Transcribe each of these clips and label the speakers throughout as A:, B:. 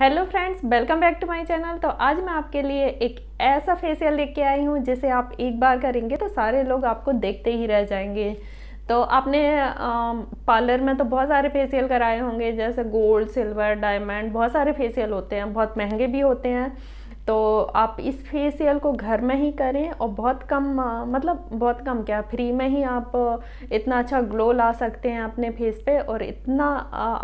A: hello friends welcome back to my channel तो आज मैं आपके लिए एक ऐसा फेसियल लेके आई हूँ जिसे आप एक बार करेंगे तो सारे लोग आपको देखते ही रह जाएंगे तो आपने पार्लर में तो बहुत सारे फेसियल कराए होंगे जैसे गोल्ड सिल्वर डायमंड बहुत सारे फेसियल होते हैं बहुत महंगे भी होते हैं तो आप इस फेसियल को घर में ही करें और बहुत कम मतलब बहुत कम क्या फ्री में ही आप इतना अच्छा ग्लो ला सकते हैं अपने फेस पे और इतना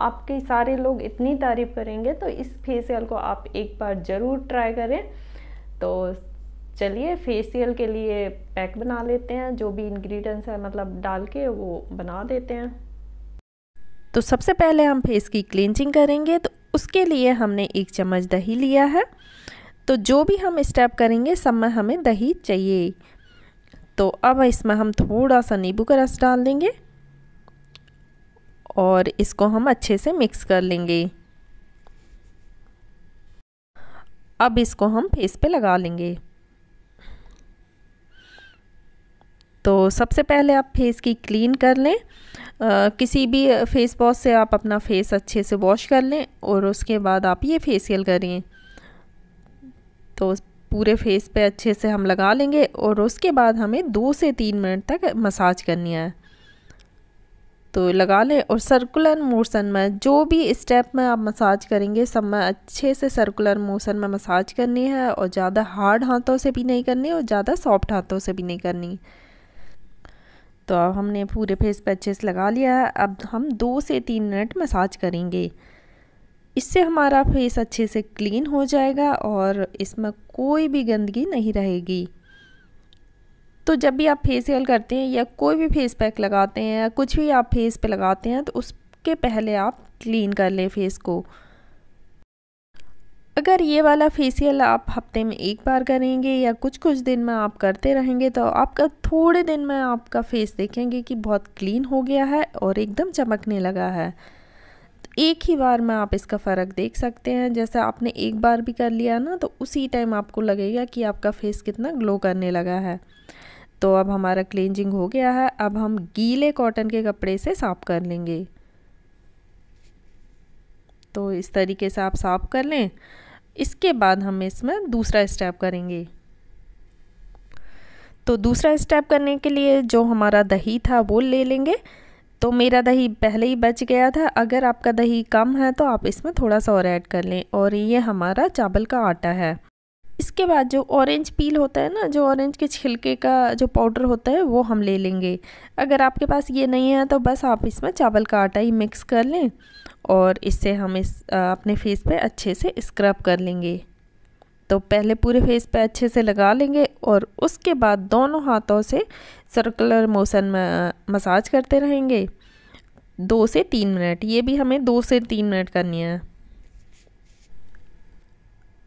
A: आपके सारे लोग इतनी तारीफ़ करेंगे तो इस फेसियल को आप एक बार ज़रूर ट्राई करें तो चलिए फेसियल के लिए पैक बना लेते हैं जो भी इंग्रेडिएंट्स है मतलब डाल के वो बना देते हैं तो सबसे पहले हम फेस की क्लींजिंग करेंगे तो उसके लिए हमने एक चम्मच दही लिया है तो जो भी हम स्टेप करेंगे सब में हमें दही चाहिए तो अब इसमें हम थोड़ा सा नींबू का रस डाल देंगे और इसको हम अच्छे से मिक्स कर लेंगे अब इसको हम फेस पे लगा लेंगे तो सबसे पहले आप फेस की क्लीन कर लें आ, किसी भी फेस वॉश से आप अपना फेस अच्छे से वॉश कर लें और उसके बाद आप ये फेसियल करें तो पूरे फेस पे अच्छे से हम लगा लेंगे और उसके बाद हमें दो से तीन मिनट तक मसाज करनी है तो लगा लें और सर्कुलर मोशन में जो भी स्टेप में आप मसाज करेंगे सब में अच्छे से सर्कुलर मोशन में मसाज करनी है और ज़्यादा हार्ड हाथों से भी नहीं करनी और ज़्यादा सॉफ्ट हाथों से भी नहीं करनी तो अब हमने पूरे फेस पे अच्छे से लगा लिया है अब हम दो से तीन मिनट मसाज करेंगे इससे हमारा फेस अच्छे से क्लीन हो जाएगा और इसमें कोई भी गंदगी नहीं रहेगी तो जब भी आप फेसियल करते हैं या कोई भी फेस पैक लगाते हैं या कुछ भी आप फेस पे लगाते हैं तो उसके पहले आप क्लीन कर लें फेस को अगर ये वाला फेसियल आप हफ्ते में एक बार करेंगे या कुछ कुछ दिन में आप करते रहेंगे तो आपका थोड़े दिन में आपका फेस देखेंगे कि बहुत क्लीन हो गया है और एकदम चमकने लगा है एक ही बार में आप इसका फ़र्क देख सकते हैं जैसे आपने एक बार भी कर लिया ना तो उसी टाइम आपको लगेगा कि आपका फेस कितना ग्लो करने लगा है तो अब हमारा क्लेंजिंग हो गया है अब हम गीले कॉटन के कपड़े से साफ़ कर लेंगे तो इस तरीके से आप साफ़ कर लें इसके बाद हम इसमें दूसरा स्टेप करेंगे तो दूसरा स्टेप करने के लिए जो हमारा दही था वो ले लेंगे तो मेरा दही पहले ही बच गया था अगर आपका दही कम है तो आप इसमें थोड़ा सा और ऐड कर लें और ये हमारा चावल का आटा है इसके बाद जो ऑरेंज पील होता है ना जो ऑरेंज के छिलके का जो पाउडर होता है वो हम ले लेंगे अगर आपके पास ये नहीं है तो बस आप इसमें चावल का आटा ही मिक्स कर लें और इससे हम इस अपने फेस पे अच्छे से स्क्रब कर लेंगे तो पहले पूरे फेस पे अच्छे से लगा लेंगे और उसके बाद दोनों हाथों से सर्कुलर मोशन मसाज करते रहेंगे दो से तीन मिनट ये भी हमें दो से तीन मिनट करनी है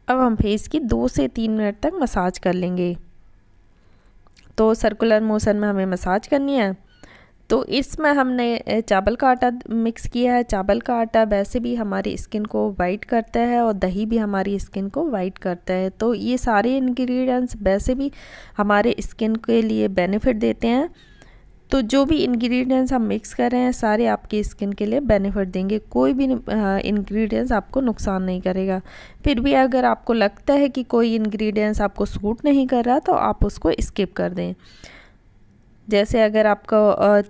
A: अब हम फेस की दो से तीन मिनट तक मसाज कर लेंगे तो सर्कुलर मोशन में हमें मसाज करनी है तो इसमें हमने चावल का आटा मिक्स किया है चावल का आटा वैसे भी हमारी स्किन को वाइट करता है और दही भी हमारी स्किन को वाइट करता है तो ये सारे इंग्रेडिएंट्स वैसे भी हमारे स्किन के लिए बेनिफिट देते हैं तो जो भी इंग्रेडिएंट्स हम मिक्स कर रहे हैं सारे आपकी स्किन के लिए बेनिफिट देंगे कोई भी इंग्रेडिएंट्स आपको नुकसान नहीं करेगा फिर भी अगर आपको लगता है कि कोई इंग्रेडिएंट्स आपको सूट नहीं कर रहा तो आप उसको स्किप कर दें जैसे अगर आपको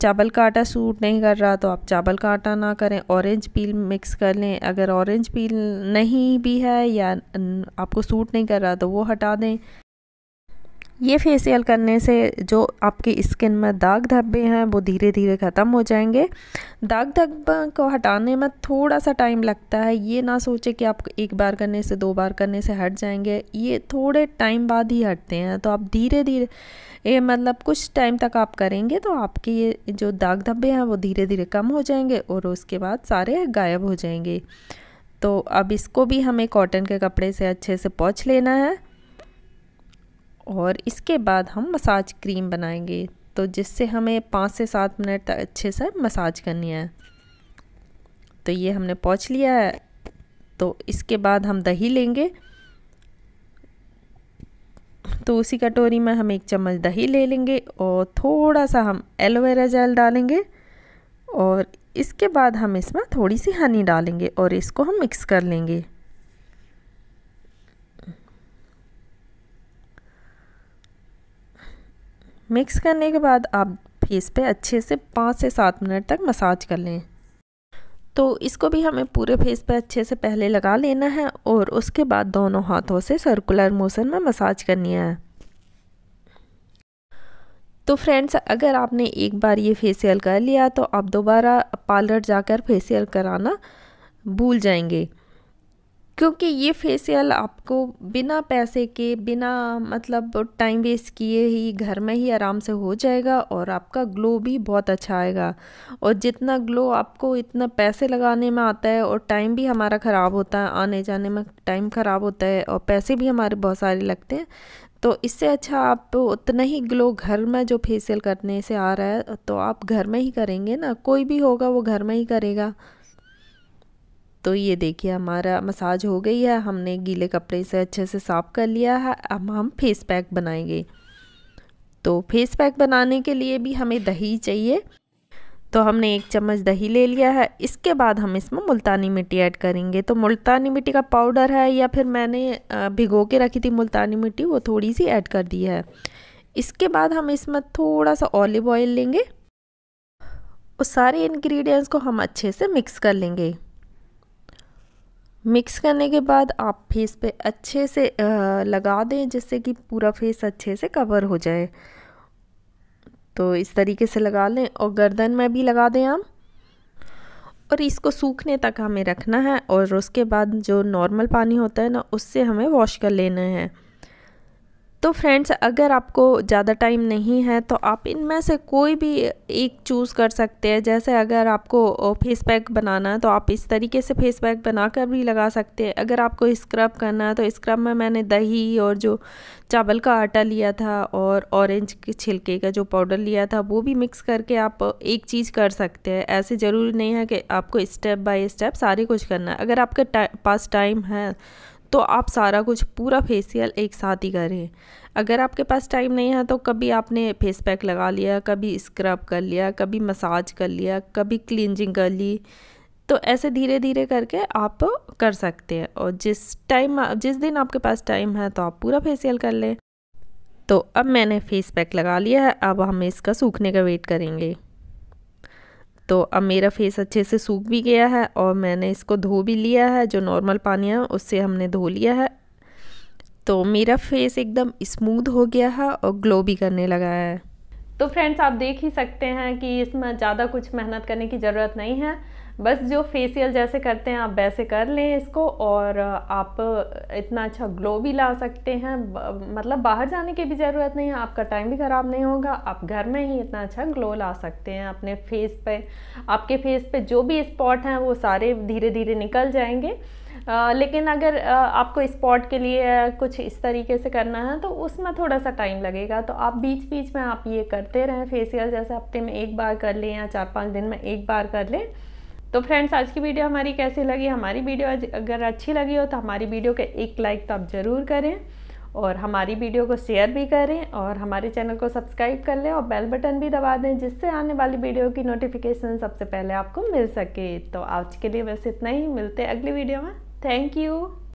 A: चावल का आटा सूट नहीं कर रहा तो आप चावल का आटा ना करें ऑरेंज पील मिक्स कर लें अगर ऑरेंज पील नहीं भी है या आपको सूट नहीं कर रहा तो वो हटा दें ये फेसियल करने से जो आपकी स्किन में दाग धब्बे हैं वो धीरे धीरे ख़त्म हो जाएंगे दाग धब्बा को हटाने में थोड़ा सा टाइम लगता है ये ना सोचे कि आप एक बार करने से दो बार करने से हट जाएंगे ये थोड़े टाइम बाद ही हटते हैं तो आप धीरे धीरे ये मतलब कुछ टाइम तक आप करेंगे तो आपके ये जो दाग धब्बे हैं वो धीरे धीरे कम हो जाएंगे और उसके बाद सारे गायब हो जाएंगे तो अब इसको भी हमें कॉटन के कपड़े से अच्छे से पोछ लेना है और इसके बाद हम मसाज क्रीम बनाएंगे तो जिससे हमें पाँच से सात मिनट तक अच्छे से मसाज करनी है तो ये हमने पहुँच लिया है तो इसके बाद हम दही लेंगे तो उसी कटोरी में हम एक चम्मच दही ले लेंगे और थोड़ा सा हम एलोवेरा जेल डालेंगे और इसके बाद हम इसमें थोड़ी सी हनी डालेंगे और इसको हम मिक्स कर लेंगे मिक्स करने के बाद आप फेस पे अच्छे से पाँच से सात मिनट तक मसाज कर लें तो इसको भी हमें पूरे फेस पे अच्छे से पहले लगा लेना है और उसके बाद दोनों हाथों से सर्कुलर मोशन में मसाज करनी है तो फ्रेंड्स अगर आपने एक बार ये फेसियल कर लिया तो आप दोबारा पार्लर जाकर फेसियल कराना भूल जाएंगे क्योंकि ये फेसियल आपको बिना पैसे के बिना मतलब टाइम वेस्ट किए ही घर में ही आराम से हो जाएगा और आपका ग्लो भी बहुत अच्छा आएगा और जितना ग्लो आपको इतना पैसे लगाने में आता है और टाइम भी हमारा ख़राब होता है आने जाने में टाइम ख़राब होता है और पैसे भी हमारे बहुत सारे लगते हैं तो इससे अच्छा आप तो उतना ही ग्लो घर में जो फेसियल करने से आ रहा है तो आप घर में ही करेंगे ना कोई भी होगा वो घर में ही करेगा तो ये देखिए हमारा मसाज हो गई है हमने गीले कपड़े से अच्छे से साफ़ कर लिया है अब हम फेस पैक बनाएंगे तो फेस पैक बनाने के लिए भी हमें दही चाहिए तो हमने एक चम्मच दही ले लिया है इसके बाद हम इसमें मुल्तानी मिट्टी ऐड करेंगे तो मुल्तानी मिट्टी का पाउडर है या फिर मैंने भिगो के रखी थी मुल्तानी मिट्टी वो थोड़ी सी ऐड कर दी है इसके बाद हम इसमें थोड़ा सा ऑलिव ऑयल लेंगे और सारे इन्ग्रीडियंट्स को हम अच्छे से मिक्स कर लेंगे मिक्स करने के बाद आप फेस पे अच्छे से लगा दें जिससे कि पूरा फेस अच्छे से कवर हो जाए तो इस तरीके से लगा लें और गर्दन में भी लगा दें आप और इसको सूखने तक हमें रखना है और उसके बाद जो नॉर्मल पानी होता है ना उससे हमें वॉश कर लेना है तो फ्रेंड्स अगर आपको ज़्यादा टाइम नहीं है तो आप इनमें से कोई भी एक चूज़ कर सकते हैं जैसे अगर आपको फेस पैक बनाना है तो आप इस तरीके से फेस पैक बना कर भी लगा सकते हैं अगर आपको स्क्रब करना है तो स्क्रब में मैंने दही और जो चावल का आटा लिया था और ऑरेंज के छिलके का जो पाउडर लिया था वो भी मिक्स करके आप एक चीज़ कर सकते हैं ऐसे ज़रूरी नहीं है कि आपको स्टेप बाय स्टेप सारे कुछ करना है अगर आपके पास टाइम है तो आप सारा कुछ पूरा फेसियल एक साथ ही करें अगर आपके पास टाइम नहीं है तो कभी आपने फेस पैक लगा लिया कभी स्क्रब कर लिया कभी मसाज कर लिया कभी क्लिनजिंग कर ली तो ऐसे धीरे धीरे करके आप कर सकते हैं और जिस टाइम जिस दिन आपके पास टाइम है तो आप पूरा फेसियल कर लें तो अब मैंने फेस पैक लगा लिया है अब हम इसका सूखने का वेट करेंगे तो अब मेरा फेस अच्छे से सूख भी गया है और मैंने इसको धो भी लिया है जो नॉर्मल पानी है उससे हमने धो लिया है तो मेरा फेस एकदम स्मूथ हो गया है और ग्लो भी करने लगा है तो फ्रेंड्स आप देख ही सकते हैं कि इसमें ज़्यादा कुछ मेहनत करने की ज़रूरत नहीं है बस जो फेसियल जैसे करते हैं आप वैसे कर लें इसको और आप इतना अच्छा ग्लो भी ला सकते हैं मतलब बाहर जाने की भी ज़रूरत नहीं है आपका टाइम भी ख़राब नहीं होगा आप घर में ही इतना अच्छा ग्लो ला सकते हैं अपने फेस पे आपके फेस पे जो भी स्पॉट हैं वो सारे धीरे धीरे निकल जाएंगे आ, लेकिन अगर आ, आपको स्पॉट के लिए कुछ इस तरीके से करना है तो उसमें थोड़ा सा टाइम लगेगा तो आप बीच बीच में आप ये करते रहें फेसियल जैसे हफ्ते में एक बार कर लें या चार पाँच दिन में एक बार कर लें तो फ्रेंड्स आज की वीडियो हमारी कैसी लगी हमारी वीडियो अगर अच्छी लगी हो तो हमारी वीडियो के एक लाइक तो आप ज़रूर करें और हमारी वीडियो को शेयर भी करें और हमारे चैनल को सब्सक्राइब कर लें और बेल बटन भी दबा दें जिससे आने वाली वीडियो की नोटिफिकेशन सबसे पहले आपको मिल सके तो आज के लिए बस इतना ही मिलते हैं अगली वीडियो में थैंक यू